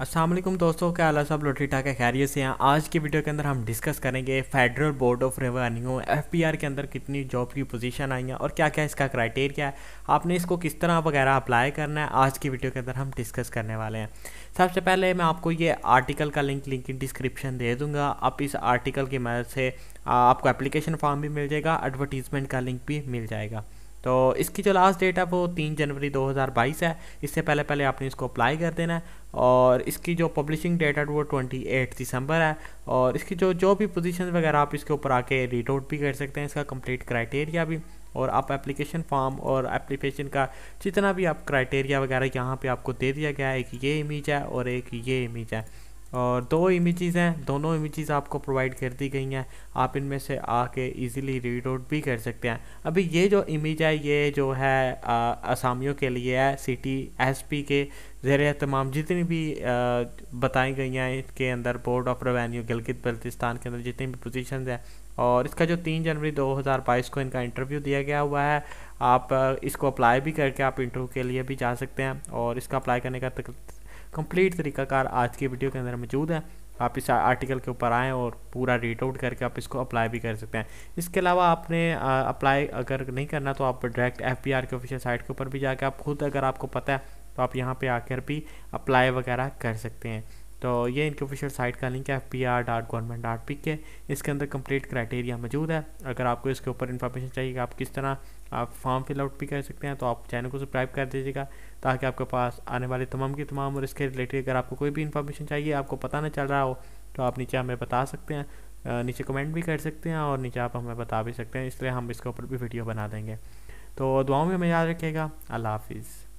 असलम दोस्तों क्या अला सब लोटरी ठाक खैरियत से हैं आज की वीडियो के अंदर हम डिस्कस करेंगे federal board of revenue F के अंदर कितनी जॉब की पोजीशन आई हैं और क्या क्या इसका क्राइटेरिया है आपने इसको किस तरह वगैरह अप्लाई करना है आज की वीडियो के अंदर हम डिस्कस करने वाले हैं सबसे पहले मैं आपको ये आर्टिकल का लिंक लिंक डिस्क्रिप्शन दे दूँगा आप इस आर्टिकल की मदद से आपको एप्लीकेशन फॉर्म भी मिल जाएगा एडवर्टीज़मेंट का लिंक भी मिल जाएगा तो इसकी जो लास्ट डेट है वो तीन जनवरी 2022 है इससे पहले पहले आपने इसको अप्लाई कर देना है और इसकी जो पब्लिशिंग डेट है वो ट्वेंटी एट दिसंबर है और इसकी जो जो भी पोजीशन वगैरह आप इसके ऊपर आके रीड आउट भी कर सकते हैं इसका कंप्लीट क्राइटेरिया भी और आप एप्लीकेशन फॉर्म और एप्लीकेशन का जितना भी आप क्राइटेरिया वगैरह यहाँ पे आपको दे दिया गया है एक ये इमेज है और एक ये इमेज है और दो इमेजेस हैं दोनों इमेजेस आपको प्रोवाइड कर दी गई हैं आप इनमें से आके इजीली रीड आउट भी कर सकते हैं अभी ये जो इमेज है ये जो है असामियों के लिए है सिटी एसपी के ज़र तमाम जितनी भी बताई गई हैं इसके अंदर board of revenue Gilgit Baltistan के अंदर जितनी भी पोजिशन हैं और इसका जो तीन जनवरी 2022 को इनका इंटरव्यू दिया गया हुआ है आप इसको अप्लाई भी करके आप इंटरव्यू के लिए भी जा सकते हैं और इसका अप्लाई करने का तक कंप्लीट तरीकाकार आज की वीडियो के अंदर मौजूद है आप इस आर्टिकल के ऊपर आएँ और पूरा रीड आउट करके आप इसको अप्लाई भी कर सकते हैं इसके अलावा आपने अप्लाई अगर नहीं करना तो आप डायरेक्ट एफ के ऑफिशियल साइट के ऊपर भी जाके आप खुद अगर आपको पता है तो आप यहाँ पर आकर भी अप्लाई वगैरह कर सकते हैं तो ये इनके ऑफिशियल साइट का लिंक है F P R dot government dot P K इसके अंदर कंप्लीट क्राइटेरिया मौजूद है अगर आपको इसके ऊपर इन्फॉर्मेशन चाहिए आप किस तरह आप फॉर्म फिलआउट भी कर सकते हैं तो आप चैनल को सब्सक्राइब कर दीजिएगा ताकि आपके पास आने वाले तमाम की तमाम और इसके रिलेटेड अगर आपको कोई भी इन्फॉर्मेशन चाहिए आपको पता ना चल रहा हो तो आप नीचे हमें बता सकते हैं नीचे कमेंट भी कर सकते हैं और नीचे आप हमें बता भी सकते हैं इसलिए हम इसके ऊपर भी वीडियो बना देंगे तो दुआओं में हमें याद रखिएगा अल्लाह हाफिज़